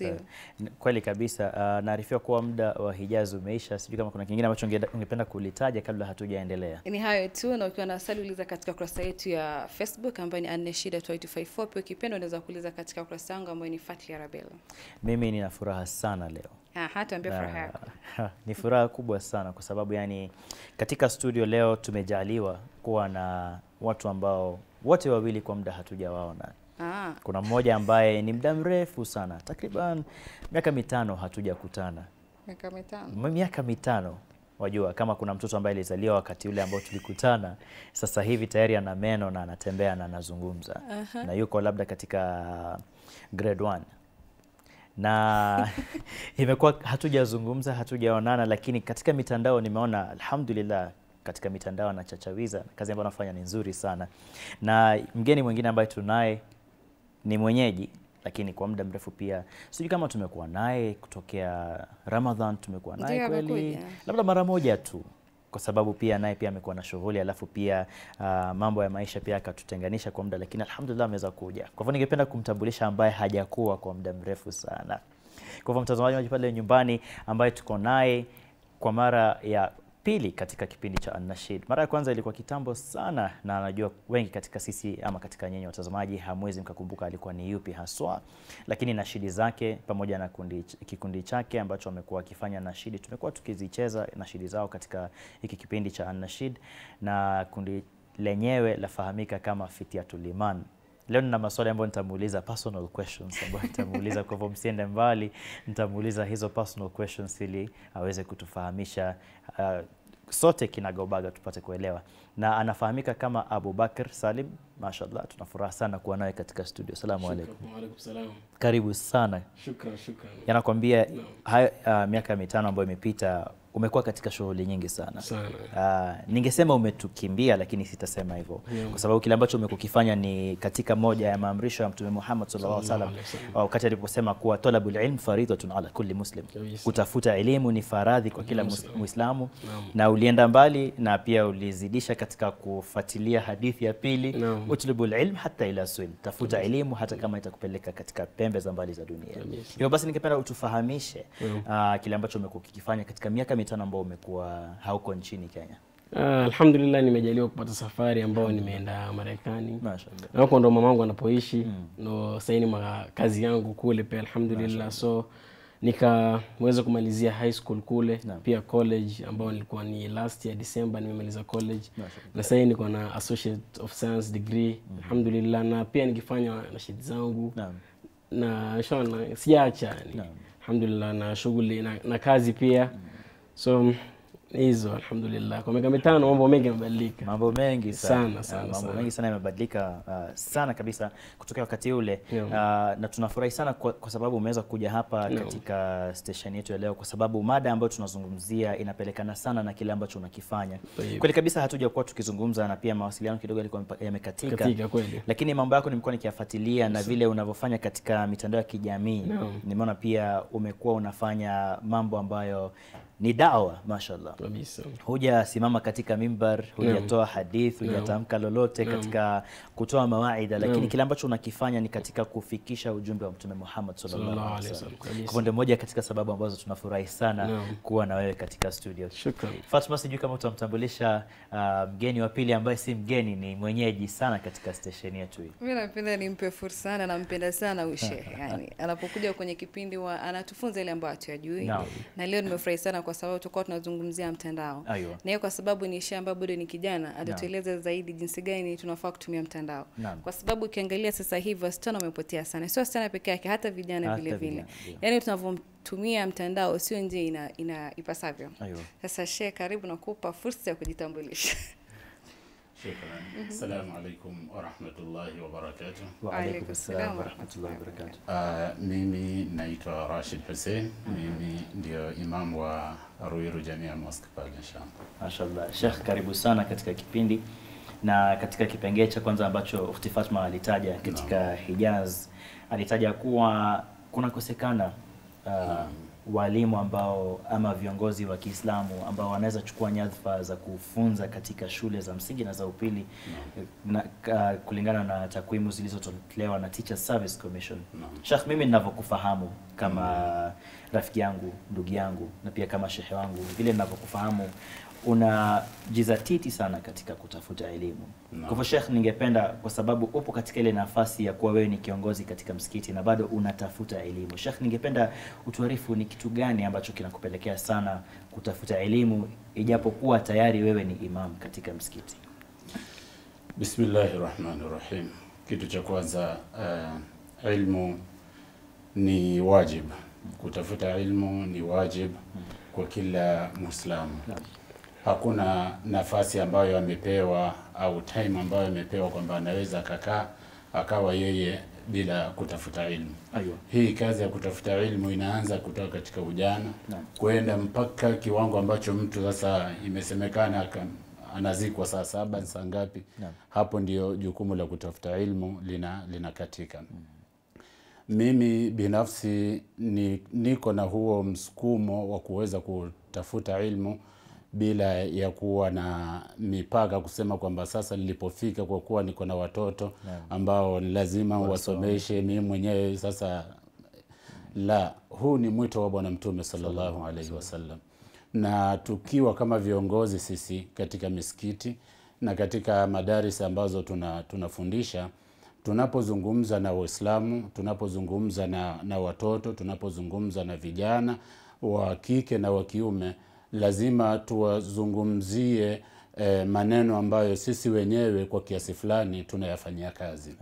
Eh, kweli kabisa. Uh, naarifiwa kuwa muda wa hijazi umeisha. Sijui kama kuna kingine ambacho ungependa kulitaja kabla hatujaendelea. Ni hayo tu, na ukiwa na swali uliza katika kurasa yetu ya Facebook ambayo ni Anneshida 254 pia ukipenda unaweza kuuliza katika kurasa yangu ambayo ni Fatia Rabel. Mimi nina furaha sana leo. Aha, tuambie furaha yako. ni furaha kubwa sana kwa sababu yani katika studio leo tumejaliwa kuwa na watu ambao wote wawili kwa muda hatujawaona Aa. Ah. Kuna mmoja ambaye ni muda mrefu sana, takriban miaka mitano hatujakutana. Miaka mitano. Miaka mitano. Wajua, kama kuna mtoto ambaye alizaliwa wakati ule ambao tulikutana, sasa hivi tayari ana meno na anatembea na anazungumza uh -huh. na yuko labda katika grade one na imekuwa hatujazungumza, hatujaonana, lakini katika mitandao nimeona alhamdulillah katika mitandao anachachawiza, kazi ambayo anafanya ni nzuri sana. Na mgeni mwingine ambaye tunaye ni mwenyeji lakini kwa muda mrefu pia sijui kama tumekuwa naye kutokea Ramadhan, tumekuwa naye kweli labda mara moja tu, kwa sababu pia naye pia amekuwa na shughuli, alafu pia uh, mambo ya maisha pia akatutenganisha kwa muda, lakini alhamdulillah ameweza kuja. Kwa hivyo ningependa kumtambulisha ambaye hajakuwa kwa muda mrefu sana. Kwa hivyo mtazamaji pale nyumbani ambaye tuko naye kwa mara ya pili katika kipindi cha Anashid. Mara ya kwanza ilikuwa kitambo sana, na anajua wengi katika sisi ama katika nyenye watazamaji hamwezi mkakumbuka alikuwa ni yupi haswa, lakini nashidi zake pamoja na kundi, kikundi chake ambacho amekuwa akifanya nashidi, tumekuwa tukizicheza nashidi zao katika hiki kipindi cha Anashid, na kundi lenyewe lafahamika kama Fitiatul Iman. Leo nina maswali ambayo nitamuuliza personal questions ambayo nitamuuliza, kwa hivyo msiende mbali, nitamuuliza hizo personal questions ili aweze kutufahamisha uh, sote kinagaubaga tupate kuelewa, na anafahamika kama Abubakar Salim. Mashallah, tunafuraha sana kuwa naye katika studio. Salamu alaikum. Karibu sana. Shukran, shukran. Yanakwambia no. Uh, miaka mitano ambayo imepita umekuwa katika shughuli nyingi sana, sana. Uh, ningesema umetukimbia lakini sitasema hivyo yeah. Kwa sababu kile ambacho umekukifanya ni katika moja ya maamrisho ya Mtume Muhammad sallallahu alaihi wasallam wa wakati aliposema kuwa talabul ilm faridhatun ala kulli muslim, kutafuta elimu ni faradhi kwa kila Muislamu yeah. Na ulienda mbali na pia ulizidisha katika kufuatilia hadithi ya pili no. utlubul ilm hata ila swil, tafuta elimu hata kama itakupeleka katika pembe za mbali za dunia. Hivyo basi ningependa utufahamishe uh, kile ambacho umekukifanya katika miaka mitano ambao umekuwa hauko nchini Kenya? Uh, alhamdulillah nimejaliwa kupata safari ambayo nimeenda Marekani Mashaallah. huko ndo mamangu anapoishi mm. ndo saini makazi yangu kule pia alhamdulillah so nikaweza kumalizia high school kule na. pia college ambayo nilikuwa ni last year December nimemaliza college na, na sasa niko na associate of science degree mm. alhamdulillah na pia nikifanya nashidi zangu na, na shona sijaacha alhamdulillah na shughuli na, na kazi pia mm so hizo alhamdulillah kwa miaka mitano mambo mengi yamebadilika mambo mengi sana, sana, eh, sana mambo sana. mengi sana yamebadilika uh, sana kabisa kutokea wakati ule uh, na tunafurahi sana kwa, kwa sababu umeweza kuja hapa Yo. katika station yetu ya leo kwa sababu mada ambayo tunazungumzia inapelekana sana na kile ambacho unakifanya kweli kabisa hatuja kuwa tukizungumza na pia mawasiliano kidogo yalikuwa yamekatika lakini mambo yako nimekuwa nikiyafuatilia na vile unavyofanya katika mitandao ya kijamii nimeona pia umekuwa unafanya mambo ambayo ni dawa mashallah kabisa. Hujasimama katika mimbar, hujatoa hadith, hujatamka lolote katika kutoa mawaidha, lakini kile ambacho unakifanya ni katika kufikisha ujumbe wa Mtume Muhammad sallallahu alaihi wasallam. Kwa ndio moja katika sababu ambazo tunafurahi sana kuwa na wewe katika studio. Shukran. Fatma, sijui kama utamtambulisha uh, mgeni wa pili ambaye si mgeni, ni mwenyeji sana katika stesheni yetu hii. Mimi napenda nimpe fursa sana, nampenda sana huyu shehe yani anapokuja kwenye kipindi wa anatufunza ile ambayo hatuyajui, na leo nimefurahi sana kwa kwa sababu tulikuwa tunazungumzia mtandao na hiyo kwa sababu ni Shea ambaye bado ni kijana atatueleza zaidi jinsi gani tunafaa kutumia mtandao Naam. kwa sababu ukiangalia sasa hivi wasichana wamepotea sana, sio wasichana peke yake, hata vijana vile vile, yaani tunavyotumia mtandao sio njia ina, ina ipasavyo. Sasa Shea, karibu nakupa fursa ya kujitambulisha. Shukran. Mm -hmm. Assalamu alaikum warahmatullahi wabarakatuh. Waalaikum salam warahmatullahi wabarakatuh. Uh, mimi naitwa Rashid Hussein. Mm -hmm. Mimi ndio imam wa Ruiru Jamia Mosque pale Shamba. Mashallah. Sheikh, karibu sana katika kipindi na katika kipengee cha kwanza ambacho Ukhti Fatma alitaja katika no. Hijaz alitaja kuwa kunakosekana uh, -hmm walimu ambao ama viongozi wa Kiislamu ambao wanaweza chukua nyadhifa za kufunza katika shule za msingi na za upili no. na, uh, kulingana na takwimu zilizotolewa na Teacher Service Commission. No. Sheikh, mimi ninavyokufahamu kama mm. rafiki yangu, ndugu yangu na pia kama shehe wangu, vile ninavyokufahamu unajizatiti sana katika kutafuta elimu. No. Kwa hivyo Sheikh, ningependa kwa sababu upo katika ile nafasi ya kuwa wewe ni kiongozi katika msikiti na bado unatafuta elimu. Sheikh, ningependa utuarifu ni kitu gani ambacho kinakupelekea sana kutafuta elimu ijapokuwa tayari wewe ni imam katika msikiti? Bismillahi rahmani rahim. Kitu cha kwanza uh, ilmu ni wajib, kutafuta ilmu ni wajib kwa kila Muislamu. No hakuna nafasi ambayo amepewa au time ambayo amepewa kwamba anaweza akakaa akawa yeye bila kutafuta ilmu. Aywa. Hii kazi ya kutafuta ilmu inaanza kutoka katika ujana kwenda mpaka kiwango ambacho mtu sasa imesemekana anazikwa saa saba saa ngapi, hapo ndio jukumu la kutafuta ilmu lina linakatika. Hmm. Mimi binafsi ni, niko na huo msukumo wa kuweza kutafuta ilmu bila ya kuwa na mipaka kusema kwamba sasa nilipofika, kwa kuwa niko na watoto ambao ni lazima wasomeshe mimi mwenyewe sasa. La, huu ni mwito wa Bwana Mtume sallallahu alaihi wasallam, na tukiwa kama viongozi sisi katika misikiti na katika madaris ambazo tuna tunafundisha tunapozungumza na Waislamu, tunapozungumza na, na watoto, tunapozungumza na vijana wa kike na wa kiume lazima tuwazungumzie eh, maneno ambayo sisi wenyewe kwa kiasi fulani tunayafanyia kazi.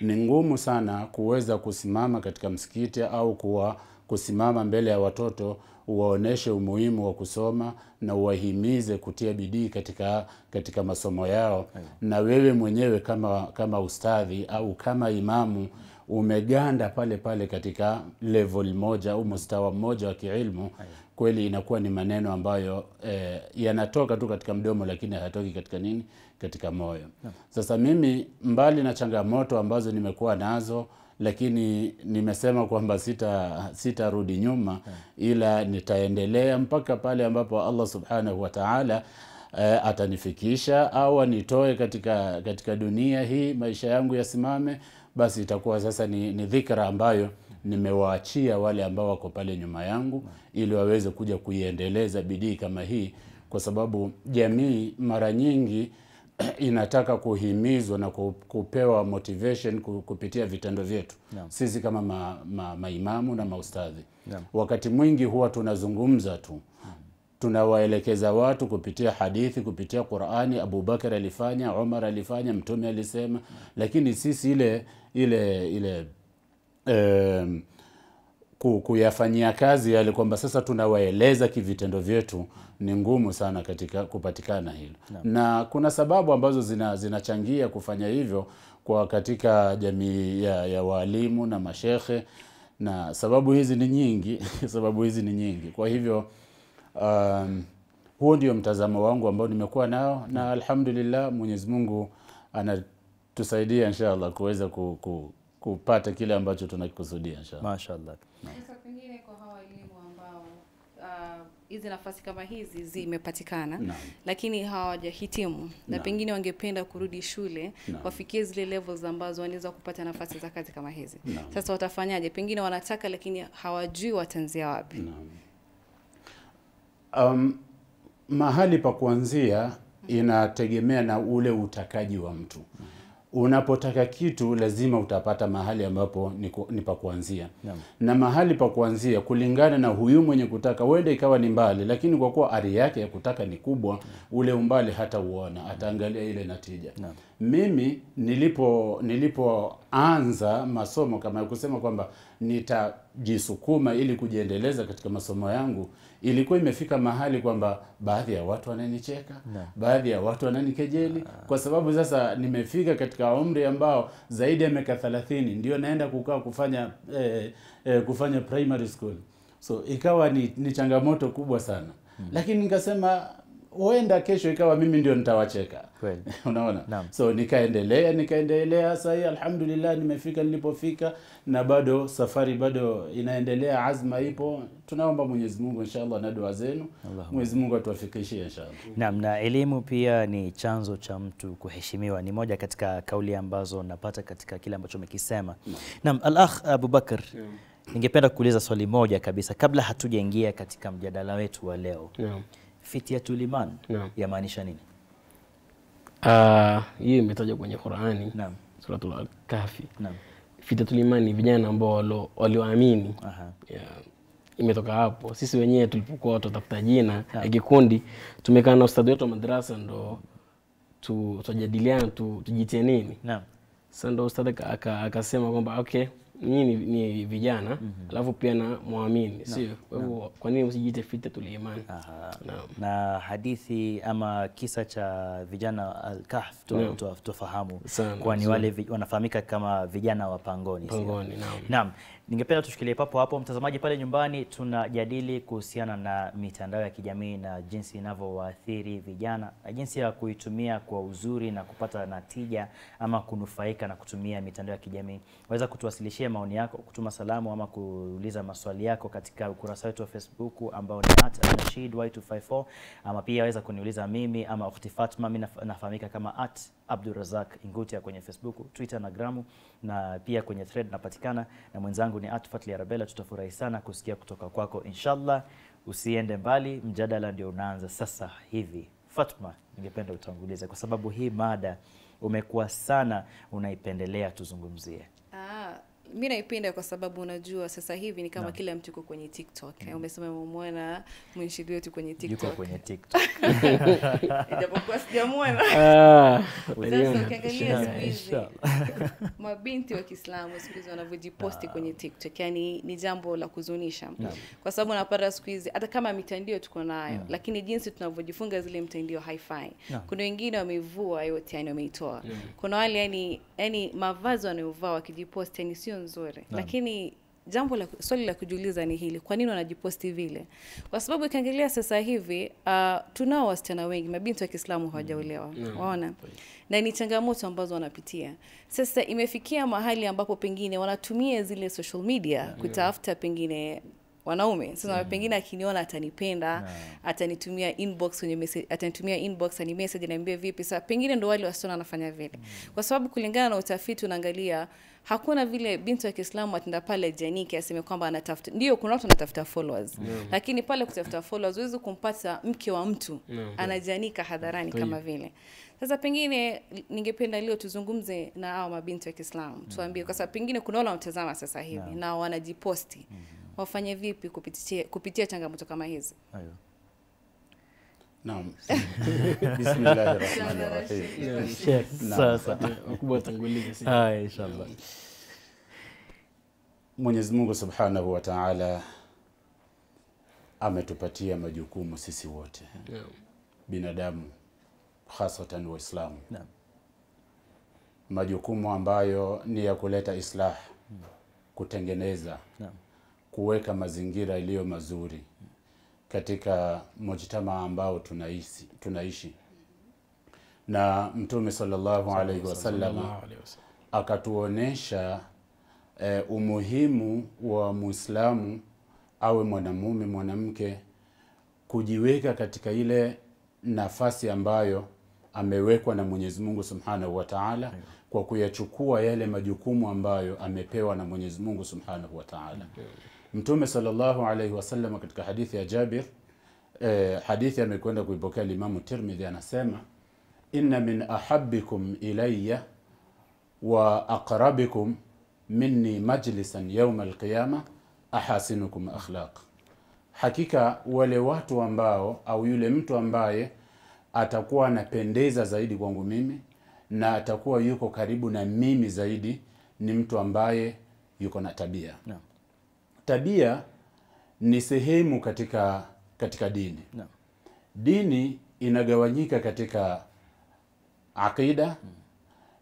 Ni ngumu sana kuweza kusimama katika msikiti au kuwa kusimama mbele ya watoto uwaoneshe umuhimu wa kusoma na uwahimize kutia bidii katika, katika masomo yao Ayo. na wewe mwenyewe kama, kama ustadhi au kama imamu umeganda pale pale katika level moja au mustawa mmoja wa kiilmu kweli inakuwa ni maneno ambayo eh, yanatoka tu katika mdomo, lakini hayatoki katika nini, katika moyo yeah. Sasa mimi mbali na changamoto ambazo nimekuwa nazo lakini nimesema kwamba sita sitarudi nyuma yeah. Ila nitaendelea mpaka pale ambapo Allah subhanahu wa taala eh, atanifikisha au anitoe katika, katika dunia hii, maisha yangu yasimame, basi itakuwa sasa ni, ni dhikra ambayo nimewaachia wale ambao wako pale nyuma yangu, ili waweze kuja kuiendeleza bidii kama hii, kwa sababu jamii mara nyingi inataka kuhimizwa na kupewa motivation kupitia vitendo vyetu yeah. Sisi kama ma, ma, maimamu na maustadhi yeah. Wakati mwingi huwa tunazungumza tu, tunawaelekeza watu kupitia hadithi, kupitia Qur'ani. Abu Bakar alifanya, Umar alifanya, Mtume alisema, lakini sisi ile ile ile eh, kuyafanyia kazi yale kwamba sasa tunawaeleza kivitendo vyetu ni ngumu sana katika kupatikana hilo na, na kuna sababu ambazo zina, zinachangia kufanya hivyo kwa katika jamii ya, ya waalimu na mashehe na sababu hizi ni nyingi sababu hizi ni nyingi kwa hivyo um, huo ndio mtazamo wangu ambao nimekuwa nao na alhamdulillah Mwenyezi Mungu anatusaidia inshallah kuweza ku, ku, kupata kile ambacho tunakikusudia inshallah. Mashaallah. Sasa pengine kwa hawa elimu ambao uh, hizi uh, nafasi kama hizi zimepatikana lakini hawajahitimu na pengine wangependa kurudi shule wafikie zile levels ambazo wanaweza kupata nafasi za kazi kama hizi no. Sasa watafanyaje? Pengine wanataka lakini hawajui wataanzia wapi? Um, mahali pa kuanzia mm. inategemea na ule utakaji wa mtu mm unapotaka kitu lazima utapata mahali ambapo ni, ku, ni pa kuanzia yeah. na mahali pa kuanzia kulingana na huyu mwenye kutaka huenda ikawa ni mbali lakini kwa kuwa ari yake ya kutaka ni kubwa yeah. ule umbali hata uona ataangalia ile natija yeah. mimi nilipo nilipoanza masomo kama kusema kwamba nitajisukuma ili kujiendeleza katika masomo yangu ilikuwa imefika mahali kwamba baadhi ya watu wananicheka, baadhi ya watu wananikejeli kwa sababu sasa nimefika katika umri ambao zaidi ya miaka 30 ndio naenda kukaa kufanya eh, eh, kufanya primary school, so ikawa ni, ni changamoto kubwa sana hmm. Lakini nikasema huenda kesho ikawa mimi ndio nitawacheka unaona so nikaendelea nikaendelea sahii alhamdulillah nimefika nilipofika na bado safari bado inaendelea azma ipo tunaomba mwenyezi mungu inshallah na dua zenu mwenyezi mungu atuwafikishie inshallah Naam, na elimu pia ni chanzo cha mtu kuheshimiwa ni moja katika kauli ambazo napata katika kile ambacho umekisema Naam, al-akh Abubakar ningependa kuuliza swali moja kabisa kabla hatujaingia katika mjadala wetu wa leo yeah fityatul iman naam. yamaanisha nini? Ah, hiyo uh, imetajwa kwenye Qurani, suratul Al-Kahfi. Fityatul iman ni vijana ambao walioamini Imetoka hapo. Sisi wenyewe tulipokuwa tutafuta jina ya kikundi, tumekaa na ustadhi wetu wa madrasa ndo tujadiliana tu, tujitie nini. Sasa ndo ustadhi akasema kwamba okay nyinyi ni, ni vijana mm -hmm. alafu pia na mwamini sio? Kwa hivyo kwa nini msijiite fitna imani no. na hadithi ama kisa cha vijana Al-Kahf tuwafahamu, kwani wale wanafahamika kama vijana wa pangoni. Pangoni, naam. Naam. Ningependa tushikilie papo hapo, mtazamaji pale nyumbani, tunajadili kuhusiana na mitandao ya kijamii na jinsi inavyowaathiri vijana na jinsi ya kuitumia kwa uzuri na kupata natija ama kunufaika na kutumia mitandao ya kijamii. Waweza kutuwasilishia kutuachia maoni yako, kutuma salamu ama kuuliza maswali yako katika ukurasa wetu wa Facebook ambao ni @rashid254 ama pia waweza kuniuliza mimi ama Ukhti Fatma, mimi nafahamika kama at Abdurazak Ingutia kwenye Facebook, Twitter na Gramu na pia kwenye thread napatikana, na mwenzangu ni at Fatli Arabella. Tutafurahi sana kusikia kutoka kwako inshallah. Usiende mbali, mjadala ndio unaanza sasa hivi. Fatma, ningependa utangulize kwa sababu hii mada umekuwa sana unaipendelea, tuzungumzie. Ah, mi naipenda kwa sababu unajua sasa hivi ni kama no. kila mtu uko kwenye TikTok. Mm. Umesema umemwona mwenshidi wetu kwenye TikTok. Ijapokuwa sijamwona. Ah, mabinti wa Kiislamu siku hizi wanavyojiposti ah. kwenye TikTok, yani ni jambo la kuzunisha. No. Kwa sababu unapata siku hizi hata kama mitandio tuko nayo, mm. lakini jinsi tunavyojifunga zile mtandio haifai. No. Kuna wengine wamevua yote, yani wameitoa. Mm. Kuna wale yani, yani mavazi wanayovaa wakijiposti yani sio nzuri Naam. lakini jambo la swali la kujiuliza ni hili, kwa nini wanajiposti vile? Kwa sababu ikiangalia sasa hivi uh, tunao wasichana wengi, mabinti wa Kiislamu hawajaolewa mm. yeah. Mm. waona, na ni changamoto ambazo wanapitia. Sasa imefikia mahali ambapo pengine wanatumia zile social media yeah. kutafuta pengine wanaume sasa. mm. Pengine akiniona atanipenda, yeah. atanitumia inbox kwenye message, atanitumia inbox ani message, niambie vipi. Sasa pengine ndo wale wasichana wanafanya vile mm. kwa sababu kulingana na utafiti unaangalia hakuna vile binti wa Kiislamu atenda pale Janiki aseme kwamba anatafuta. Ndio, kuna watu wanatafuta followers no. lakini pale kutafuta followers huwezi kumpata mke wa mtu no. anajanika hadharani kama vile sasa pengine ningependa leo tuzungumze na hao mabinti wa Kiislamu yeah. tuambie, kwa sababu pengine kuna wale wanatazama sasa hivi yeah. na wanajiposti mm. wafanye vipi kupitia, kupitia changamoto kama hizi Ayo. Naam. Bismillahir Mwenyezi Mungu Subhanahu wa Ta'ala ametupatia majukumu sisi wote. Binadamu hasatan Waislamu. Majukumu ambayo ni ya kuleta islah, kutengeneza, kuweka mazingira iliyo mazuri katika mujtama ambao tunaishi, tunaishi. Na Mtume sallallahu alaihi wasallam akatuonesha e, umuhimu wa Muislamu awe mwanamume mwanamke kujiweka katika ile nafasi ambayo amewekwa na Mwenyezi Mungu Subhanahu wa Ta'ala kwa kuyachukua yale majukumu ambayo amepewa na Mwenyezi Mungu Subhanahu wa Ta'ala. Mtume sallallahu alaihi wasallam katika hadithi ya Jabir eh, hadithi amekwenda kuipokea Limamu Tirmidhi, anasema inna min ahabbikum ilayya wa aqrabikum minni majlisan yauma alqiyama ahasinukum akhlaq, hakika wale watu ambao au yule mtu ambaye atakuwa anapendeza zaidi kwangu mimi na atakuwa yuko karibu na mimi zaidi ni mtu ambaye yuko na tabia yeah tabia ni sehemu katika katika dini no. Dini inagawanyika katika aqida mm.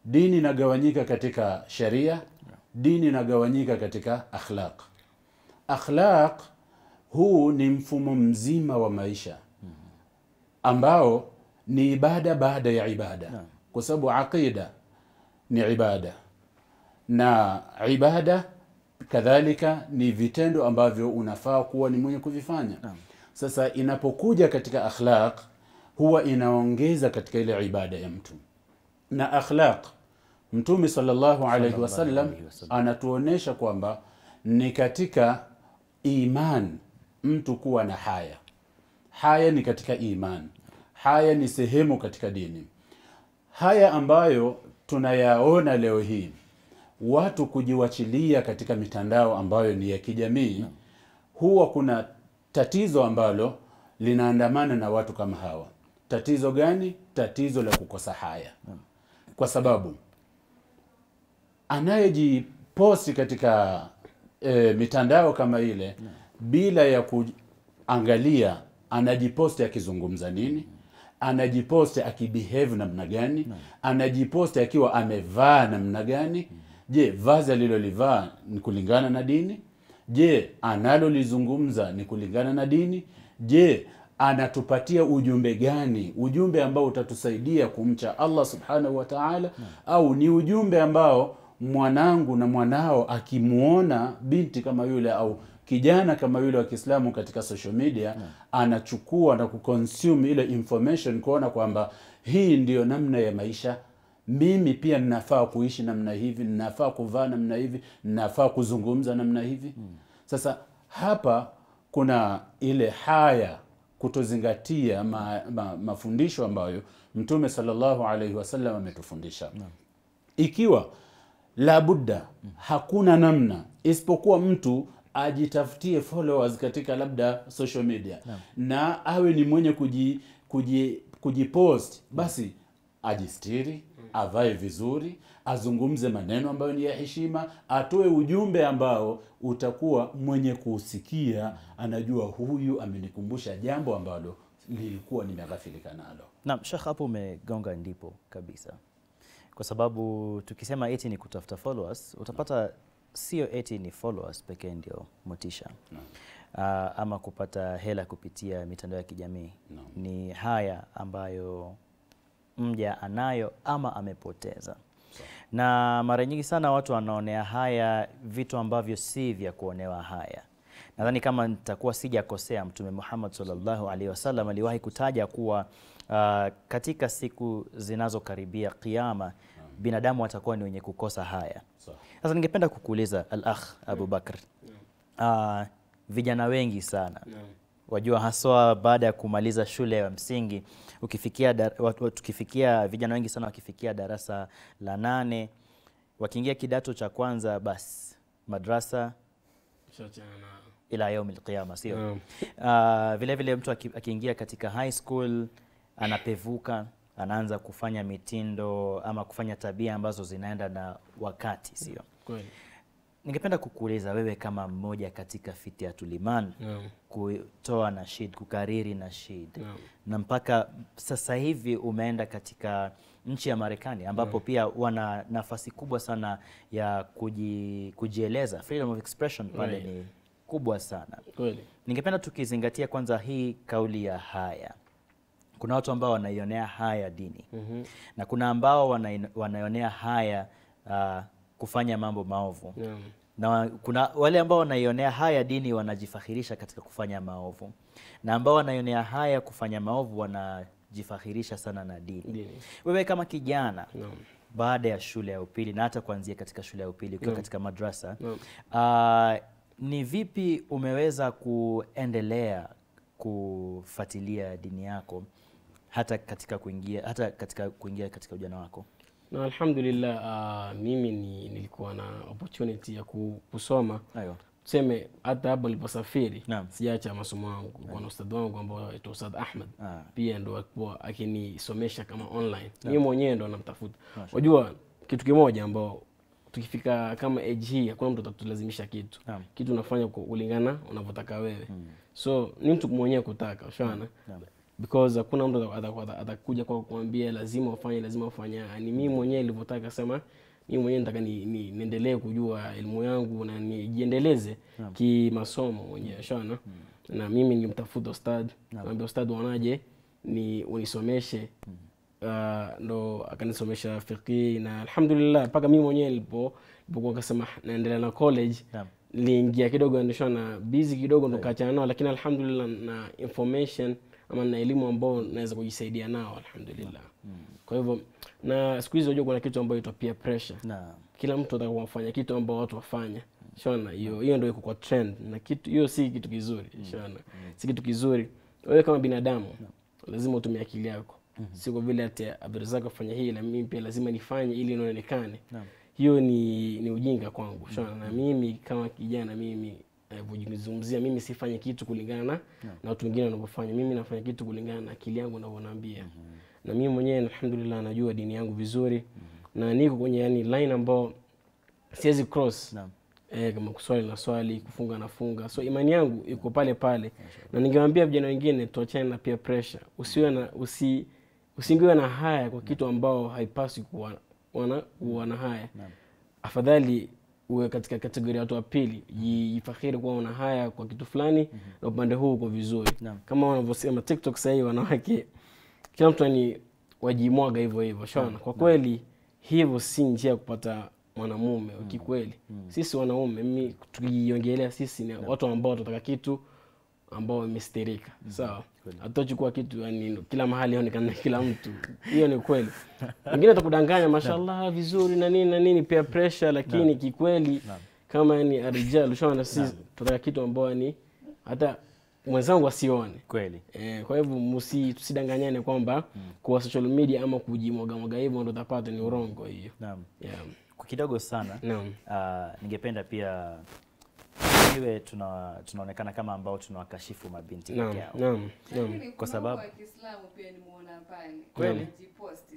Dini inagawanyika katika sharia no. Dini inagawanyika katika akhlaq. Akhlaq huu ni mfumo mzima wa maisha mm. ambao ni ibada baada ya ibada no. Kwa sababu aqida ni ibada na ibada kadhalika ni vitendo ambavyo unafaa kuwa ni mwenye kuvifanya sasa inapokuja katika akhlaq huwa inaongeza katika ile ibada ya mtu na akhlaq mtume salllahu alaihi wasallam anatuonyesha kwamba ni katika iman mtu kuwa na haya haya ni katika iman haya ni sehemu katika dini haya ambayo tunayaona leo hii watu kujiwachilia katika mitandao ambayo ni ya kijamii no. huwa kuna tatizo ambalo linaandamana na watu kama hawa. Tatizo gani? Tatizo la kukosa haya no. kwa sababu anayejiposti katika e, mitandao kama ile no. bila ya kuangalia anajiposti akizungumza nini no anajiposti akibehave namna gani no. anajiposti akiwa amevaa namna gani no. Je, vazi alilolivaa ni kulingana na dini? Je, analolizungumza ni kulingana na dini? Je, anatupatia ujumbe gani? Ujumbe ambao utatusaidia kumcha Allah subhanahu wa ta'ala, hmm. au ni ujumbe ambao mwanangu na mwanao akimwona binti kama yule au kijana kama yule wa Kiislamu katika social media hmm. anachukua na kuconsume ile information kuona kwamba hii ndiyo namna ya maisha mimi pia ninafaa kuishi namna hivi, ninafaa kuvaa namna hivi, ninafaa kuzungumza namna hivi hmm. Sasa hapa kuna ile haya kutozingatia ma, ma, mafundisho ambayo Mtume sallallahu alaihi wasallam ametufundisha hmm. Ikiwa budda hakuna namna isipokuwa mtu ajitafutie followers katika labda social media na, na awe ni mwenye kuji, kuji, kujipost basi ajistiri avae vizuri, azungumze maneno ambayo ni ya heshima, atoe ujumbe ambao utakuwa mwenye kuusikia, anajua huyu amenikumbusha jambo ambalo lilikuwa nimeghafilika nalo. Naam, Sheikh, hapo umegonga ndipo kabisa, kwa sababu tukisema eti ni kutafuta followers utapata sio eti ni followers pekee ndio motisha no. Uh, ah, ama kupata hela kupitia mitandao ya kijamii no. Ni haya ambayo mja anayo ama amepoteza. Na mara nyingi sana watu wanaonea haya vitu ambavyo si vya kuonewa haya. Nadhani kama nitakuwa sijakosea, Mtume Muhammad sallallahu alaihi wasallam aliwahi kutaja kuwa uh, katika siku zinazokaribia Kiyama binadamu watakuwa ni wenye kukosa haya. Sasa ningependa kukuuliza al-akh Abu Bakr, uh, vijana wengi sana wajua haswa baada ya kumaliza shule ya msingi ukifikia, tukifikia vijana wengi sana wakifikia darasa la nane wakiingia kidato cha kwanza, basi madrasa ila yaumi alqiyama, sio mm. Uh, vile vile mtu akiingia katika high school anapevuka, anaanza kufanya mitindo ama kufanya tabia ambazo zinaenda na wakati, sio kweli? ningependa kukuuliza wewe kama mmoja katika fiti Tuliman yeah. kutoa nashid, kukariri nashid yeah. na mpaka sasa hivi umeenda katika nchi ya Marekani ambapo yeah. pia wana nafasi kubwa sana ya kuji, kujieleza freedom of expression pale yeah. ni kubwa sana Kweli. Ningependa tukizingatia kwanza hii kauli ya haya. Kuna watu ambao wanaionea haya dini mm -hmm. na kuna ambao wanaionea haya uh, kufanya mambo maovu yeah. na kuna wale ambao wanaionea haya dini wanajifahirisha katika kufanya maovu na ambao wanaionea haya kufanya maovu wanajifahirisha sana na dini, yeah. wewe kama kijana yeah baada ya shule ya upili na hata kuanzia katika shule ya upili ukiwa no. katika madrasa no. Uh, ah, ni vipi umeweza kuendelea kufuatilia dini yako hata katika kuingia hata katika kuingia katika ujana wako? Na alhamdulillah uh, mimi ni, nilikuwa na opportunity ya kusoma Ayo. Tuseme hata hapo niliposafiri sijaacha masomo yangu, na ustadhi wangu ambao anaitwa Ustadh Ahmed Ayo. Ah. Pia ndo alikuwa akinisomesha kama online, mimi mwenyewe ndo anamtafuta. Unajua kitu kimoja ambao tukifika kama age hii hakuna mtu atatulazimisha kitu Ayo. Kitu unafanya kulingana unavyotaka wewe hmm. So ni mtu mwenyewe kutaka, ushaona because hakuna mtu atakuja kwa kuambia lazima ufanye lazima ufanye ni yaani mimi mwenyewe nilivyotaka sema mimi mwenyewe nataka ni, ni, niendelee kujua elimu yangu na nijiendeleze yeah. kimasomo mwenyewe shana mm. na mimi ni mtafuta ustad yeah. naambia ustadi wanaje ni unisomeshe mm. uh, ndo akanisomesha fiqi na alhamdulillah mpaka mimi mwenyewe nilipo nilipokuwa kasema ah, naendelea na college yeah niliingia kidogo nishona busy kidogo ndo kachana nao lakini alhamdulillah na information ama na elimu ambao naweza kujisaidia nao alhamdulillah. Mm. Kwa hivyo na siku hizi unajua kuna kitu ambacho inaitwa pressure. Naam. Kila mtu anataka kufanya kitu ambacho watu wafanya. Shona hiyo hiyo ndio iko kwa trend na kitu hiyo si kitu kizuri. Mm. Shona. Mm. Si kitu kizuri. Wewe kama binadamu no. lazima utumie akili yako. Mm -hmm. Si vile ati Abdulrazak afanya hii na mimi pia lazima nifanye ili nionekane. Naam. Hiyo ni, ni ujinga kwangu. Shona. Mm -hmm. Na mimi kama kijana mimi navyojizungumzia eh, mimi sifanye kitu kulingana na, na watu wengine wanavyofanya mimi nafanya kitu kulingana na akili yangu navyonaambia mm -hmm. na mimi mwenyewe alhamdulillah najua dini yangu vizuri mm -hmm. na niko kwenye yani line ambao siwezi cross no. E, eh, kama kuswali na swali kufunga na funga so imani yangu iko pale pale na ningewaambia vijana wengine tuachane na peer pressure usiwe na usi usingiwe na haya kwa kitu ambao haipaswi kuwa wana, wana haya afadhali uwe katika kategoria watu wa pili jifahiri kuwa una haya kwa kitu fulani mm -hmm. na upande huu uko vizuri kama wanavyosema tiktok sahii wanawake kila mtu ni wajimwaga hivyo hivyo shona kwa kweli hivyo si njia ya kupata mwanamume mm. kikweli mm. sisi wanaume mimi tukiongelea sisi ni watu ambao tunataka kitu ambao imestirika mm. sawa so, kweli. Hatochukua kitu yani, kila mahali aonekana kila mtu. Hiyo ni kweli. Wengine atakudanganya mashallah vizuri na nini na nini, pia pressure, lakini na. kikweli na. kama yani arijal ushaona, sisi tunataka kitu ambao ni hata mwenzangu asione kweli. Eh, kwa hivyo msi tusidanganyane kwamba mm. kwa social media ama kujimwagamwaga hivyo ndo utapata, ni urongo hiyo. Naam. Yeah. Kidogo sana. Naam. Uh, ningependa pia wenyewe tuna, tunaonekana kama ambao tunawakashifu mabinti yao. Naam, naam. Kwa sababu Kiislamu pia nimeona pale. Kweli.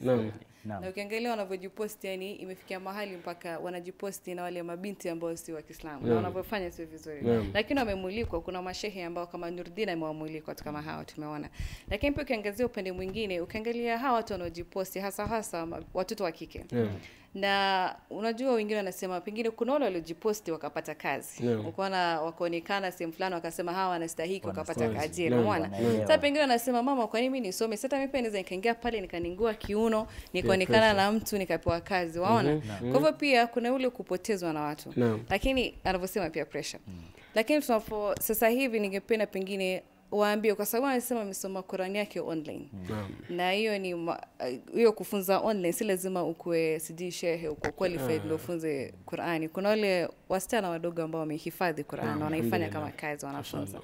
Naam. Na ukiangalia wanavyojiposti yani imefikia mahali mpaka wanajiposti na wale mabinti ambao si wa Kiislamu na wanavyofanya sio vizuri. Lakini wamemulikwa, kuna mashehe ambao kama Nurdin amewamulikwa watu kama hawa tumeona. Lakini pia ukiangazia upande mwingine, ukiangalia hawa watu wanaojiposti hasa hasa watoto wa kike. Naam na unajua wengine wanasema pengine kuna wale waliojiposti wakapata kazi yeah. ukaona wakaonekana sehemu fulani wakasema hawa wanastahiki wakapata kazi yeah. mwana yeah. sasa pengine wanasema mama kwa nini mimi nisome sasa mimi pia naweza nikaingia pale nikaningua kiuno nikaonekana yeah, na mtu nikapewa kazi waona mm -hmm. kwa hivyo pia kuna ule kupotezwa na watu no. lakini anavyosema pia pressure mm. lakini tunapo sasa hivi ningependa pengine waambie kwa sababu anasema amesoma Qurani yake online yeah. Mm. na hiyo ni eh, hiyo kufunza online si lazima ukuwe sijui shehe uko qualified yeah. ndio eh. ufunze Qurani. Kuna wale wasichana wadogo ambao wamehifadhi Qurani yeah, wanaifanya yeah. kama kazi wanafunza.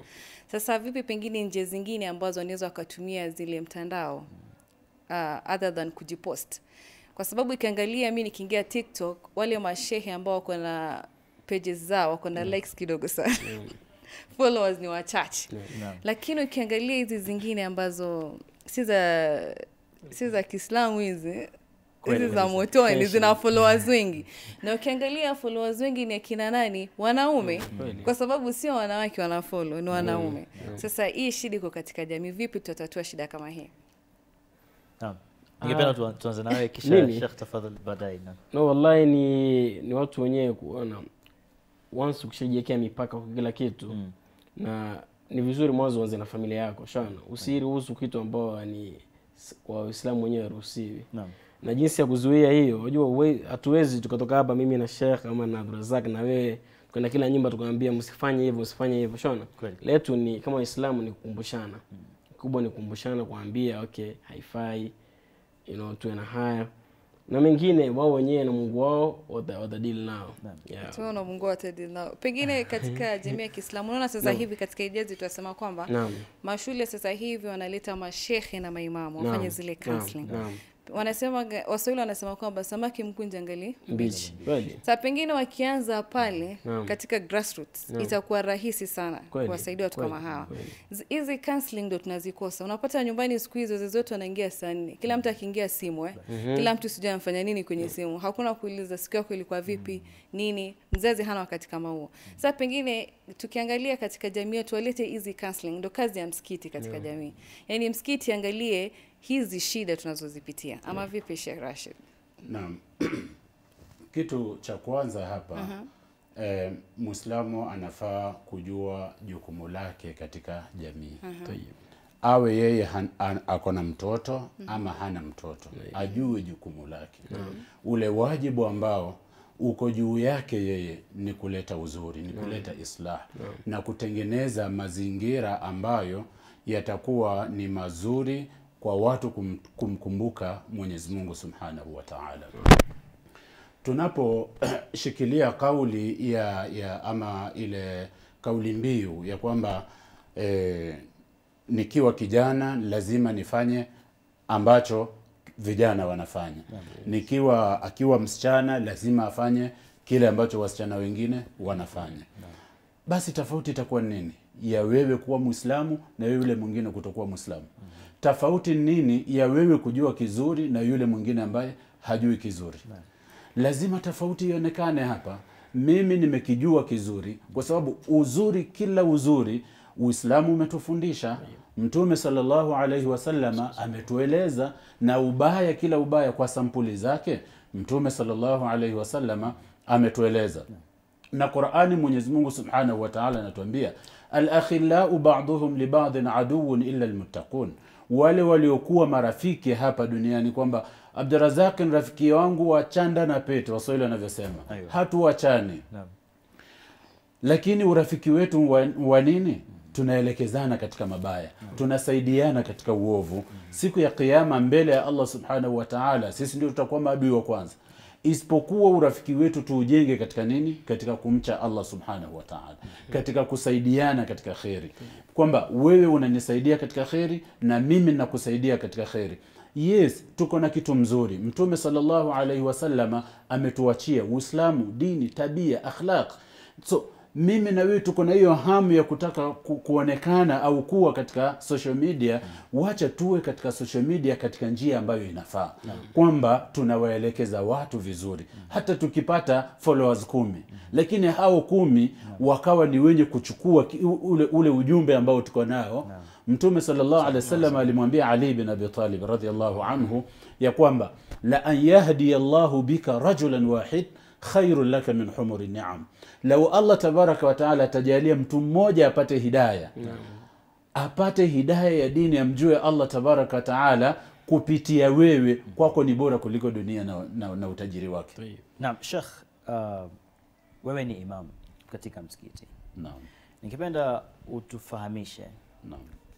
Sasa vipi, pengine nje zingine ambazo wanaweza wakatumia zile mtandao uh, other than kujipost, kwa sababu ikiangalia, mi nikiingia TikTok wale mashehe ambao wako na pages zao wako na mm. likes kidogo sana mm followers ni wachache yeah. yeah. Lakini ukiangalia hizi zingine ambazo si za si za Kiislamu hizi hizi za motoni zina mm. followers wengi, na ukiangalia followers wengi ni akina nani? Wanaume, mm, kwa sababu sio wanawake wanafollow, ni mm, wanaume. Sasa hii shida iko katika jamii, vipi tutatatua shida kama hii? Ah. Ningependa tuanze wewe kisha Sheikh, tafadhali baadaye. No, wallahi ni ni watu wenyewe kuona once ukishajiwekea mipaka kwa kila kitu mm. na ni vizuri mwanzo uanze na familia yako shana, usiruhusu kitu ambao ni Waislamu wenyewe haruhusiwi no. na jinsi ya kuzuia hiyo, unajua hatuwezi tukatoka hapa mimi na shekh ama na Abdurazak na wewe tukaenda kila nyumba tukawambia msifanye hivyo msifanye hivyo shona. Letu ni kama Waislamu ni kukumbushana, mm. kubwa ni kukumbushana, kuambia okay, haifai you know, tuwe na haya na mengine wao wenyewe na Mungu wao watadili nao yeah. Tunaona Mungu watadili nao. Pengine ah. katika jamii ya Kiislamu unaona sasa hivi katika ijazi tunasema kwamba mashule sasa hivi wanaleta mashehe na maimamu wafanye zile counseling wanasema waswahili wanasema kwamba samaki mkunje angali mbichi sa pengine wakianza pale no. katika grassroots no. itakuwa rahisi sana kuwasaidia watu kama hawa hizi counseling ndo tunazikosa unapata nyumbani siku hizi wazazi wetu wanaingia saa nne kila mtu akiingia simu eh. mm -hmm. kila mtu sijui anafanya nini kwenye no. simu hakuna kuuliza siku yako ilikuwa vipi mm -hmm. nini mzazi hana wakati kama huo sa pengine tukiangalia katika jamii yetu walete hizi counseling ndo kazi ya msikiti katika no. jamii yani msikiti angalie hizi shida tunazozipitia ama yeah. Vipi Sheikh Rashid? Naam. Kitu cha kwanza hapa uh -huh. Eh, Muislamu anafaa kujua jukumu lake katika jamii uh -huh. Awe yeye ako na mtoto uh mhm. -huh. ama hana mtoto uh -huh. Ajue jukumu lake uh -huh. Ule wajibu ambao uko juu yake yeye ni kuleta uzuri, ni kuleta islah uh na kutengeneza mazingira ambayo yatakuwa ni mazuri kwa watu kum, kumkumbuka Mwenyezi Mungu Subhanahu wa Ta'ala. Tunaposhikilia kauli ya, ya ama ile kauli mbiu ya kwamba eh, nikiwa kijana lazima nifanye ambacho vijana wanafanya. Nikiwa akiwa msichana lazima afanye kile ambacho wasichana wengine wanafanya. Basi tofauti itakuwa nini? ya wewe kuwa Muislamu na yule mwingine kutokuwa Muislamu. Mm -hmm. Tofauti nini ya wewe kujua kizuri na yule mwingine ambaye hajui kizuri? Mm Lazima tofauti ionekane hapa. Mimi nimekijua kizuri kwa sababu uzuri, kila uzuri Uislamu umetufundisha. Mtume sallallahu alaihi wasallama ametueleza, na ubaya, kila ubaya kwa sampuli zake Mtume sallallahu alaihi wasallama ametueleza, na Qur'ani Mwenyezi Mungu Subhanahu wa Ta'ala anatuambia alakhillau baduhum libadin aduun illa lmuttaqun, wale waliokuwa marafiki hapa duniani kwamba Abdurazaki ni rafiki wangu wachanda na pete, waswahili wanavyosema hatuwachani, lakini urafiki wetu wa nini? Tunaelekezana katika mabaya, tunasaidiana katika uovu. Siku ya kiama mbele ya Allah subhanahu wataala sisi ndio tutakuwa maadui wa kwanza isipokuwa urafiki wetu tuujenge katika nini katika kumcha allah subhanahu wa taala mm-hmm. katika kusaidiana katika kheri kwamba wewe unanisaidia katika kheri na mimi nakusaidia katika kheri yes tuko na kitu mzuri mtume sallallahu alaihi wasallama ametuachia uislamu dini tabia akhlaq so mimi na wewe tuko na hiyo hamu ya kutaka ku, kuonekana au kuwa katika social media mm. wacha tuwe katika social media katika njia ambayo inafaa mm. kwamba tunawaelekeza watu vizuri mm. hata tukipata followers kumi mm. lakini hao kumi mm. wakawa ni wenye kuchukua ule, ule ujumbe ambao tuko nao mm. mtume sallallahu alaihi wasallam alimwambia ali bin abi talib radhiallahu anhu ya kwamba la an yahdi llahu bika rajulan wahid khairu laka min humuri niam. Lau Allah tabaraka wataala atajalia mtu mmoja apate hidaya mm. apate hidaya ya dini, amjue Allah tabaraka wataala kupitia wewe, kwako ni bora kuliko dunia na, na, na utajiri wake. Naam, uh, wewe ni imam katika msikiti. Nikipenda utufahamishe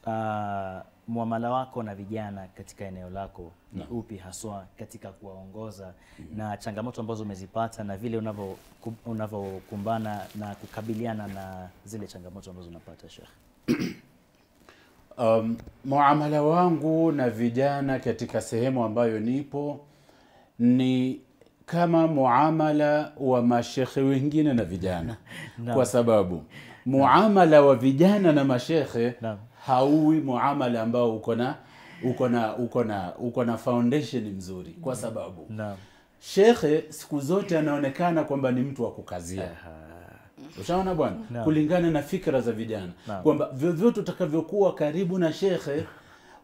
uh, mwamala wako na vijana katika eneo lako ni no. upi haswa katika kuwaongoza mm -hmm. na changamoto ambazo umezipata na vile unavyokumbana na kukabiliana na zile changamoto ambazo unapata Sheikh? um, muamala wangu na vijana katika sehemu ambayo nipo ni kama muamala wa mashekhe wengine na vijana no. kwa sababu muamala wa vijana na mashekhe no hauwi muamala ambao uko na uko na uko na uko na foundation mzuri kwa mm. sababu naam shekhe siku zote anaonekana kwamba ni mtu wa kukazia ushaona bwana no. kulingana na fikra za vijana no. kwamba vyovyote utakavyokuwa karibu na shekhe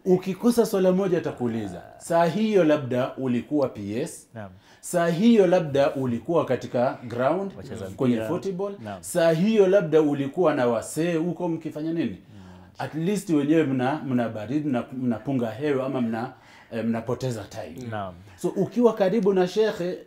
ukikosa swala moja atakuuliza ah. saa hiyo labda ulikuwa ps no. saa hiyo labda ulikuwa katika ground kwenye football saa hiyo labda ulikuwa na wasee huko mkifanya nini at least wenyewe mna mna baridi mnapunga mna hewa ama mna eh, mnapoteza time mm. so ukiwa karibu na shekhe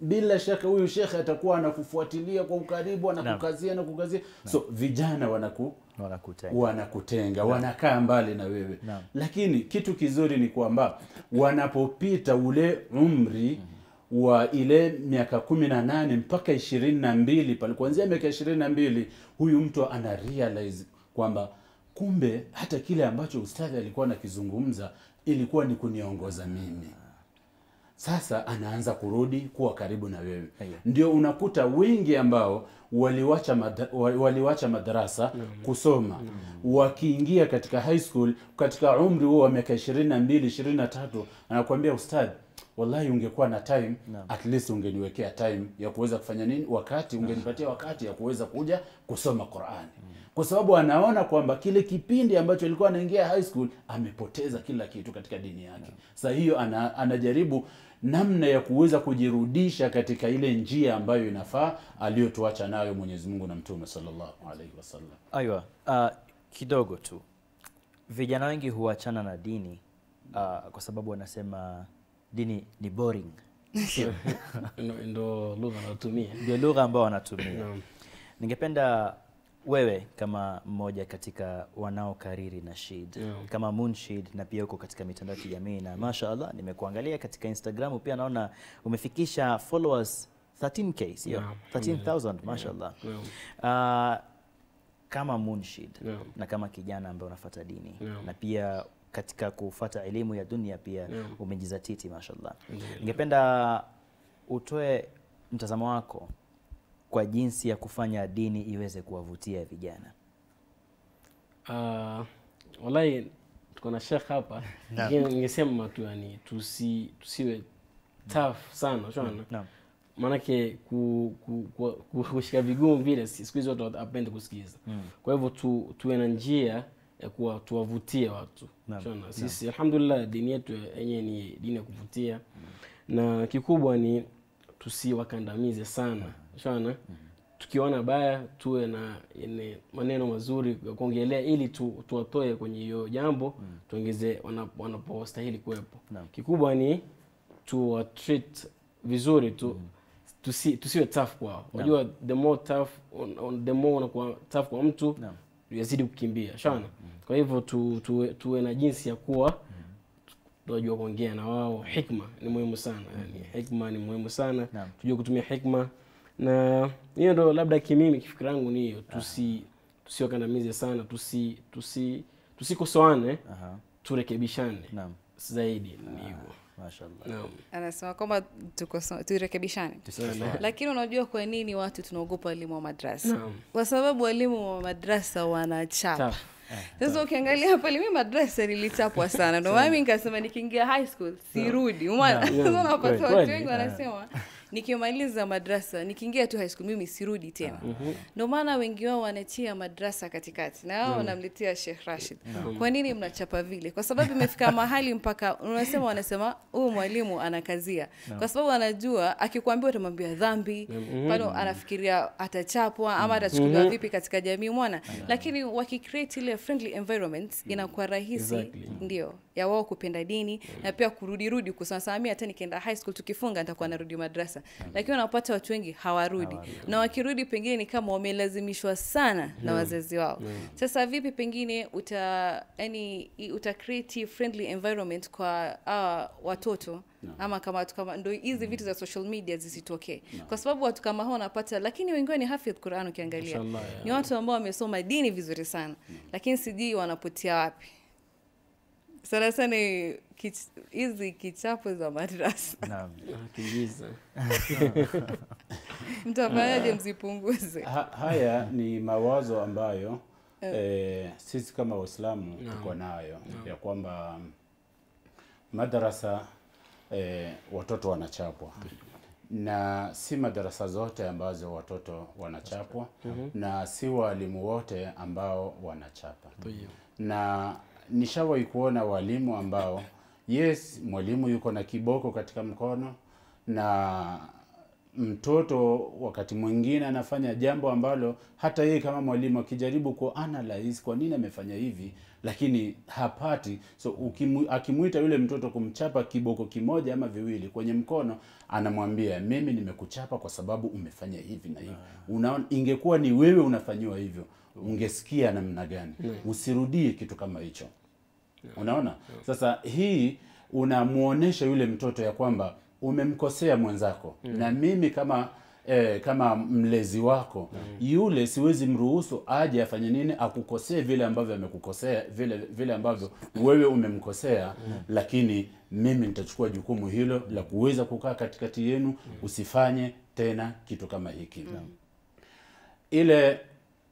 bila shaka huyu shekhe atakuwa anakufuatilia kwa ukaribu anakukazia na kukazia so vijana wanaku wanakutenga, wanakutenga wanakaa mbali na wewe na. lakini kitu kizuri ni kwamba wanapopita ule umri wa ile miaka kumi na nane mpaka ishirini na mbili pale kuanzia miaka ishirini na mbili huyu mtu ana realize kwamba kumbe hata kile ambacho ustadhi alikuwa nakizungumza ilikuwa ni kuniongoza mimi sasa anaanza kurudi kuwa karibu na wewe Ndio unakuta wengi ambao waliwacha madra, waliwacha madarasa mm. kusoma mm. wakiingia katika high school katika umri huo wa miaka 22 23, anakuambia ustadhi, wallahi ungekuwa na time no. at least ungeniwekea time ya kuweza kufanya nini, wakati ungenipatia wakati ya kuweza kuja kusoma Qur'ani mm kwa sababu anaona kwamba kile kipindi ambacho alikuwa anaingia high school amepoteza kila kitu katika dini yake yeah. Sa hiyo ana, anajaribu namna ya kuweza kujirudisha katika ile njia ambayo inafaa aliyotuacha nayo Mwenyezi Mungu na Mtume sallallahu alaihi wasallam. Aiwa, uh, kidogo tu vijana wengi huachana na dini uh, kwa sababu wanasema dini ni boring lugha wanatumia, ndio lugha ambayo wanatumia. Ningependa wewe kama mmoja katika wanaokariri nashid yeah. kama Munshid na pia uko katika mitandao ya kijamii na mashaallah, nimekuangalia katika Instagram pia naona umefikisha followers 13k sio? yeah. 13000 mashaallah. yeah. yeah. uh, kama Munshid yeah. na kama kijana ambaye unafata dini yeah. na pia katika kufata elimu ya dunia pia yeah. umejizatiti mashaallah. Ningependa utoe mtazamo wako kwa jinsi ya kufanya dini iweze kuwavutia vijana? Uh, wallahi tuko na shekh hapa ningesema tu yani tusi, tusiwe taf sana shona maanake ku, ku, ku, kushika vigumu vile siku hizi watu apende kusikiza mm. kwa hivyo tu, tuwe na njia ya kuwa tuwavutie watu shona sisi alhamdulillah dini yetu yenyewe ni dini ya kuvutia mm. na kikubwa ni tusiwakandamize sana shana mm -hmm. tukiona baya tuwe na ene, maneno mazuri ya kuongelea ili tu, tuwatoe kwenye hiyo jambo mm. -hmm. tuongeze wanapostahili kuwepo no. kikubwa ni tuwa vizuri tu mm. -hmm. tusi, tusiwe tough kwao unajua no. the more the more unakuwa kwa mtu no yazidi kukimbia shana mm. kwa hivyo tu, tu, tuwe na jinsi ya kuwa mm tunajua kuongea na wao. Hikma ni muhimu sana yani, hikma ni muhimu sana yeah. tujue kutumia hikma, na hiyo ndo labda kimimi kifikira yangu ni hiyo, tusi tusiwakandamize sana, tusi tusi tusikosoane, turekebishane Naam. zaidi ni ah, hivyo. Mashaallah. Anasema kwamba tukoso- lakini unajua kwa nini watu tunaogopa walimu wa madrasa? Kwa sababu walimu wa madrasa wanachapa Eh, sasa ukiangalia hapa limi madrasa nilichapwa sana ndio mi nikasema nikiingia high school sirudi umaona unapata watu wengi eh. wanasema nikimaliza madrasa nikiingia tu high school mimi sirudi tena mm-hmm. ndio maana wengi wao wanatia madrasa katikati na wao mm. wanamletea mm. Sheikh Rashid mm-hmm. kwa nini mnachapa vile kwa sababu imefika mahali mpaka unasema wanasema huyu mwalimu anakazia no. kwa sababu anajua akikwambia utamwambia dhambi mm-hmm. pano anafikiria atachapwa ama mm-hmm. atachukuliwa mm-hmm. vipi katika jamii mwana mm-hmm. lakini wakicreate ile friendly environment mm. inakuwa rahisi exactly. ndio ya wao kupenda dini mm-hmm. na pia kurudirudi kusasamia hata nikienda high school tukifunga nitakuwa narudi madrasa lakini wanapata watu wengi hawarudi Hawari. na wakirudi pengine ni kama wamelazimishwa sana mm. na wazazi wao mm. sasa vipi pengine uta yani uta create friendly environment kwa uh, watoto no. ama kama watu kama ndo hizi mm. vitu za social media zisitokee no. kwa sababu watu kama hao wanapata lakini wengiwe ni hafidh quran ukiangalia ni watu ambao wamesoma dini vizuri sana no. lakini sijui wanapotia wapi sana sana hizi kichapo za madrasa ah, mtafanyaje mzipunguze? haya ni mawazo ambayo e, sisi kama Waislamu tuko nayo ya kwamba madarasa e, eh, watoto wanachapwa na si madarasa zote ambazo watoto wanachapwa mm-hmm. na si waalimu wote ambao wanachapa na nishawahi kuona walimu ambao yes, mwalimu yuko na kiboko katika mkono na mtoto wakati mwingine anafanya jambo ambalo hata yeye kama mwalimu akijaribu ku analyze kwa nini amefanya hivi, lakini hapati. So ukimu, akimwita yule mtoto kumchapa kiboko kimoja ama viwili kwenye mkono, anamwambia mimi nimekuchapa kwa sababu umefanya hivi na hivi. Unaona, ingekuwa ni wewe unafanyiwa hivyo ungesikia namna gani? usirudie kitu kama hicho. Unaona, sasa hii unamuonesha yule mtoto ya kwamba umemkosea mwenzako mm. na mimi kama eh, kama mlezi wako mm. yule siwezi mruhusu aje afanye nini akukosee vile ambavyo amekukosea vile vile ambavyo wewe umemkosea mm. lakini mimi nitachukua jukumu hilo la kuweza kukaa katikati yenu mm. usifanye tena kitu kama hiki mm. ile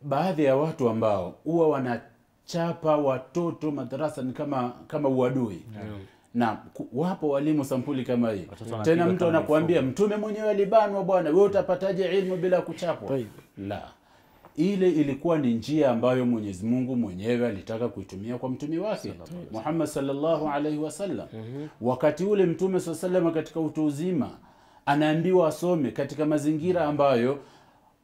baadhi ya watu ambao huwa wanachapa watoto madarasa ni kama kama uadui yeah. na wapo walimu sampuli kama hii tena mtu anakuambia mtume mwenyewe alibanwa bwana wewe utapataje ilmu bila kuchapwa la ile ilikuwa ni njia ambayo Mwenyezi Mungu mwenyewe alitaka kuitumia kwa mtumi wake Muhammad sallallahu alaihi wasallam. mm -hmm. Wakati ule mtume sallallahu katika utu uzima anaambiwa asome katika mazingira ambayo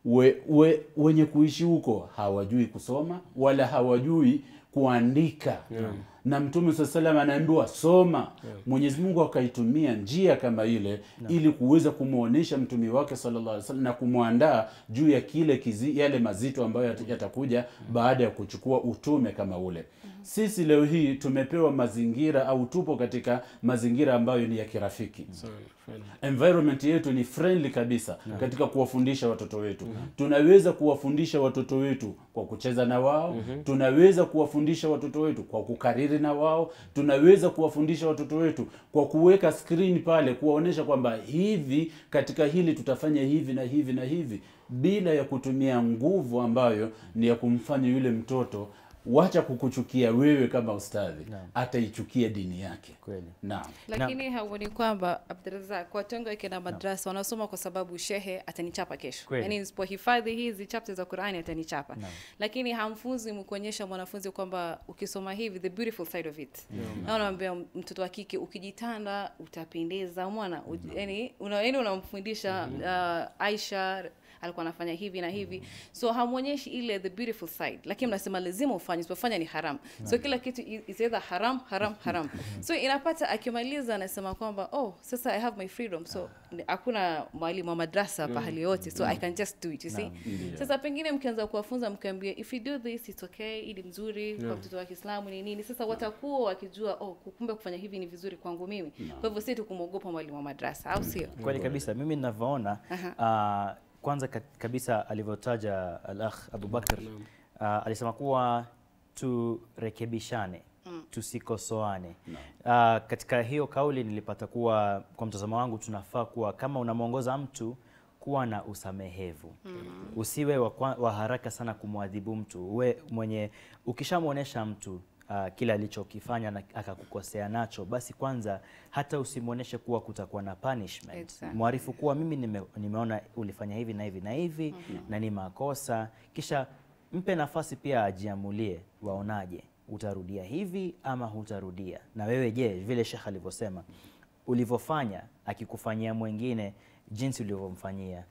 we, we, wenye kuishi huko hawajui kusoma wala hawajui kuandika yeah. na mtume saa salam anaambiwa soma yeah. mwenyezi mungu akaitumia njia kama ile yeah. ili kuweza kumwonyesha mtumi wake salllasalam na kumwandaa juu ya kile kizi, yale mazito ambayo yatakuja yeah. baada ya kuchukua utume kama ule yeah sisi leo hii tumepewa mazingira au tupo katika mazingira ambayo ni ya kirafiki. Sorry, environment yetu ni friendly kabisa yeah. katika kuwafundisha watoto wetu yeah. Mm-hmm. tunaweza kuwafundisha watoto wetu kwa kucheza na wao mm -hmm. tunaweza kuwafundisha watoto wetu kwa kukariri na wao tunaweza kuwafundisha watoto wetu kwa kuweka screen pale kuwaonyesha kwamba hivi katika hili tutafanya hivi na hivi na hivi bila ya kutumia nguvu ambayo ni ya kumfanya yule mtoto wacha kukuchukia wewe kama ustadhi ataichukia dini yake lakini hauoni kwamba Abdurazak watongo wake na madrasa wanasoma kwa sababu shehe atanichapa kesho yaani nisipohifadhi hizi chapte za Qur'ani atanichapa lakini hamfunzi mkuonyesha mwanafunzi kwamba ukisoma hivi the beautiful side of it yeah. mtoto wa kike ukijitanda utapendeza mwana yaani, yaani unamfundisha uh, Aisha alikuwa anafanya hivi na hivi mm. so hamwonyeshi ile the beautiful side lakini mnasema lazima ufanye usipofanya ni haram right. so kila kitu is either haram haram haram so inapata akimaliza anasema kwamba oh sasa i have my freedom so ah. hakuna mwalimu wa madrasa mm. pahali yote so mm. i can just do it you see yeah. sasa pengine mkianza kuwafunza mkiambia if you do this it's okay ili mzuri yeah. kwa mtoto wa kiislamu ni nini sasa watakuwa wakijua oh kumbe kufanya hivi ni vizuri kwangu mimi no. kwa hivyo si tukumwogopa mwalimu wa madrasa au sio kweli kabisa mimi ninavyoona uh-huh. uh, kwanza kabisa alivyotaja al-akh Abubakar uh, alisema kuwa turekebishane mm. Tusikosoane Uh, katika hiyo kauli nilipata kuwa kwa mtazamo wangu tunafaa kuwa kama unamwongoza mtu kuwa na usamehevu mm. Usiwe wa, wa haraka sana kumwadhibu mtu, uwe mwenye ukishamwonyesha mtu uh, kile alichokifanya na akakukosea nacho, basi kwanza hata usimwonyeshe kuwa kutakuwa na punishment. Exactly. Mwarifu kuwa mimi nime, nimeona ulifanya hivi na hivi na hivi mm -hmm. na ni makosa, kisha mpe nafasi pia ajiamulie, waonaje, utarudia hivi ama hutarudia. Na wewe je, vile Sheikh alivyosema, ulivyofanya akikufanyia mwingine jinsi ulivyomfanyia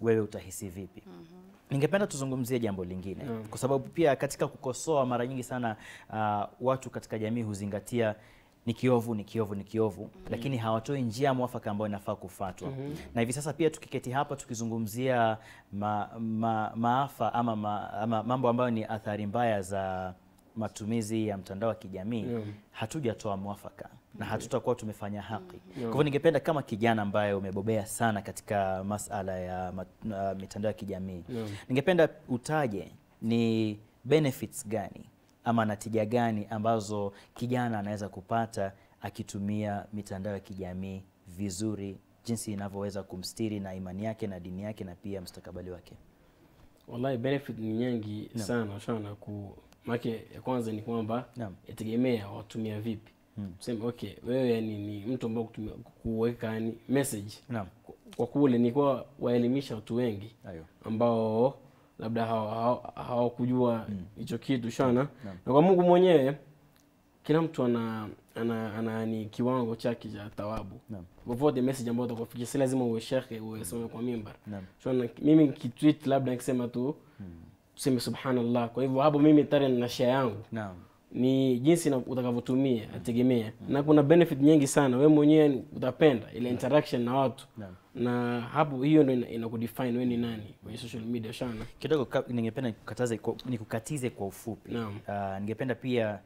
wewe utahisi vipi? mm -hmm. Ningependa tuzungumzie jambo lingine mm. kwa sababu pia katika kukosoa mara nyingi sana uh, watu katika jamii huzingatia ni kiovu ni kiovu ni kiovu mm. lakini hawatoi njia mwafaka ambayo inafaa kufuatwa. mm -hmm. Na hivi sasa pia tukiketi hapa tukizungumzia ma, ma, maafa ama, ma, ama mambo ambayo ni athari mbaya za matumizi ya mtandao wa kijamii yeah. hatujatoa mwafaka na hatutakuwa tumefanya haki yeah. Kwa hivyo ningependa kama kijana ambaye umebobea sana katika masala ya uh, mitandao ya kijamii yeah. ningependa utaje ni benefits gani ama natija gani ambazo kijana anaweza kupata akitumia mitandao ya kijamii vizuri, jinsi inavyoweza kumstiri na imani yake na dini yake na pia mstakabali wake. Wallahi benefit ni nyingi no. sana sana ku Maanake ya kwanza ni kwamba yeah. yategemea watumia vipi mm. Sema okay, wewe yani ni mtu ambaye kutumia kuweka yani message Naam. Kwa kule ni kwa waelimisha watu wengi Ayo. ambao labda hawakujua hawa, hawa hmm. hicho mm. kitu shana yeah. na kwa Mungu mwenyewe kila mtu ana ana, ana ni kiwango chake cha thawabu. Naam. Vovote message ambayo utakufikia si lazima uwe shekhe uwe sema kwa mimbar. Naam. Mimi kitweet labda nikisema tu tuseme subhanallah. Kwa hivyo hapo mimi tare na share yangu naam ni jinsi utakavyotumia nategemea mm. na kuna benefit nyingi sana we mwenyewe utapenda ile interaction na watu yeah. na hapo hiyo ndo inakudefine ina we ni nani kwenye social media sana kidogo ningependa nikukataze nikukatize kwa ufupi no. uh, ah, ningependa pia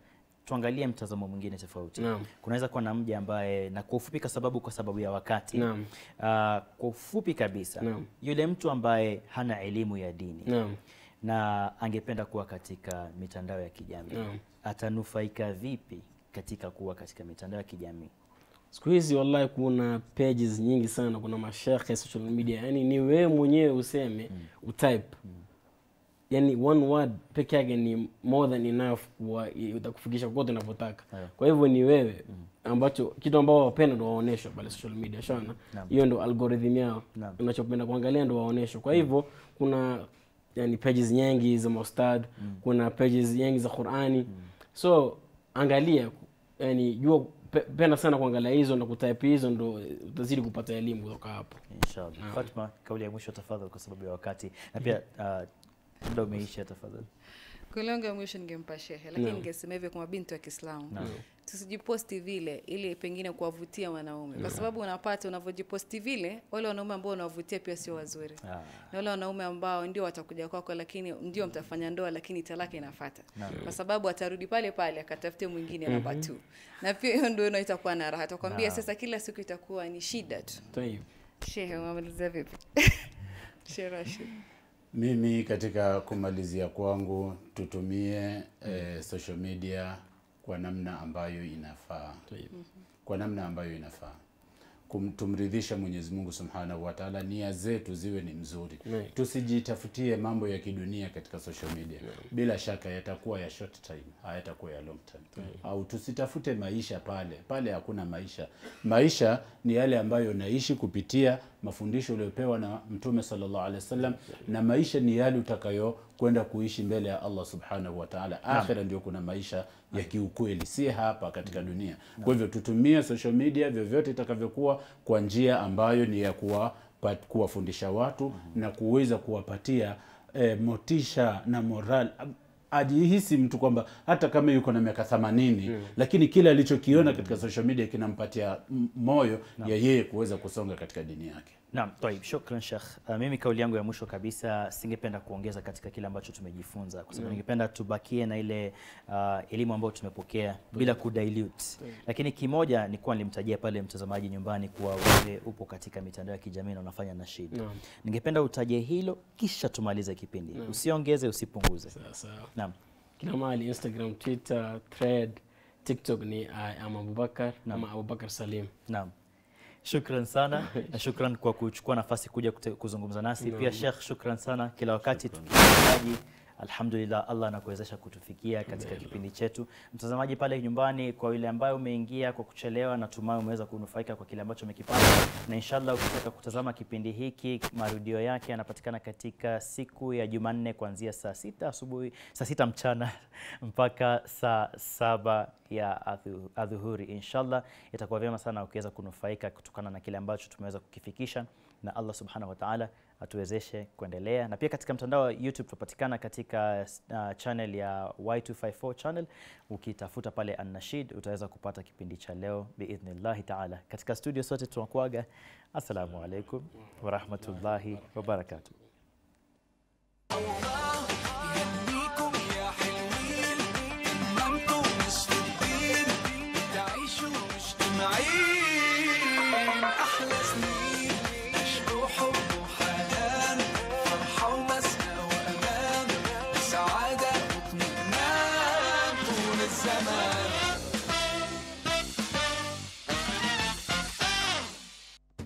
tuangalie mtazamo mwingine tofauti no. kunaweza kuwa na mja ambaye na kwa ufupi kwa sababu kwa sababu ya wakati no. uh, ah, kwa ufupi kabisa no. yule mtu ambaye hana elimu ya dini no na angependa kuwa katika mitandao ya kijamii yeah. Atanufaika vipi katika kuwa katika mitandao ya kijamii? Siku hizi wallahi, kuna pages nyingi sana, kuna mashekhe social media, yani ni wewe mwenyewe useme mm. utype mm. yani one word peke yake ni more than enough, utakufikisha kote unavyotaka yeah. Kwa hivyo ni wewe mm. ambacho kitu ambao wapenda ndo waoneshwa pale social media shana, hiyo ndo algorithm yao, unachopenda kuangalia ndo waoneshwa. Kwa hivyo mm. kuna yani pages nyingi za maustad mm. kuna pages nyingi za qurani mm. so angalia yani jua penda sana kuangalia hizo na kutype hizo ndo utazidi kupata elimu kutoka hapo inshallah ah. fatma kauli ya mwisho tafadhali kwa sababu ya wakati na pia uh, muda umeisha tafadhali kauli yangu ya mwisho ningempa shehe lakini no. ningesema hivyo kwa mabinti wa kiislamu no tusijiposti vile ili pengine kuwavutia wanaume kwa sababu unapata unavyojiposti vile wale wanaume ambao unawavutia pia sio wazuri ah. na wale wanaume ambao ndio watakuja kwako lakini ndio mtafanya ndoa lakini talaka inafata kwa sababu atarudi pale pale akatafute mwingine mm namba tu na pia hiyo ndio itakuwa na raha takwambia sasa kila siku itakuwa ni shida tu shehe umemaliza vipi sherashid mimi katika kumalizia kwangu tutumie eh, social media kwa namna ambayo inafaa, mm-hmm. kwa namna ambayo inafaa kumtumridhisha Mwenyezi Mungu Subhanahu wa Ta'ala, nia zetu ziwe ni mzuri. Tusijitafutie mambo ya kidunia katika social media. Bila shaka yatakuwa ya short time, hayatakuwa ya long time. Au tusitafute maisha pale. Pale hakuna maisha. Maisha ni yale ambayo naishi kupitia mafundisho uliyopewa na Mtume sallallahu alaihi wasallam, na maisha ni yale utakayo kwenda kuishi mbele ya Allah subhanahu wa ta'ala. Akhira ndio kuna maisha ya kiukweli, si hapa katika dunia. Kwa hivyo tutumie social media vyovyote itakavyokuwa kwa njia ambayo ni ya kuwa kuwafundisha watu mm -hmm. na kuweza kuwapatia e, motisha na moral ajihisi mtu kwamba hata kama yuko na miaka 80 yeah. Hmm. lakini kile alichokiona mm -hmm. katika social media kinampatia moyo no. ya yeye kuweza kusonga katika dini yake. Naam, taib, shukran Sheikh. Uh, mimi kauli yangu ya mwisho kabisa singependa kuongeza katika kile ambacho tumejifunza kwa sababu mm. ningependa tubakie na ile uh, elimu ambayo tumepokea mm. bila kudilute. Mm. Lakini kimoja ni kuwa nilimtajia pale mtazamaji nyumbani kuwa wewe upo katika mitandao ya kijamii na unafanya nashid. Ningependa utaje hilo kisha tumalize kipindi. Naam. Mm. Usiongeze, usipunguze. Sawa sawa. Naam. Kila mahali Instagram, Twitter, Thread, TikTok ni I ah, am Abubakar Abubakar Salim. Naam. Shukran sana na shukran kwa kuchukua nafasi kuja kuzungumza nasi no. Pia Sheikh, shukran sana kila wakati tunahitaji Alhamdulillah, Allah anakuwezesha kutufikia katika kipindi chetu. Mtazamaji pale nyumbani, kwa yule ambaye umeingia kwa kuchelewa, natumai umeweza kunufaika kwa kile ambacho umekipata, na inshallah ukitaka kutazama kipindi hiki marudio yake yanapatikana katika siku ya Jumanne kuanzia saa sita asubuhi, saa sita mchana mpaka saa saba ya adhuhuri. Inshallah itakuwa vyema sana ukiweza kunufaika kutokana na kile ambacho tumeweza kukifikisha, na Allah subhanahu wa ta'ala atuwezeshe kuendelea, na pia katika mtandao wa YouTube tunapatikana katika uh, channel ya Y254 channel. Ukitafuta pale Annashid utaweza kupata kipindi cha leo biidhnillahi taala. Katika studio sote tunakuaga, assalamu alaikum warahmatullahi wabarakatuh.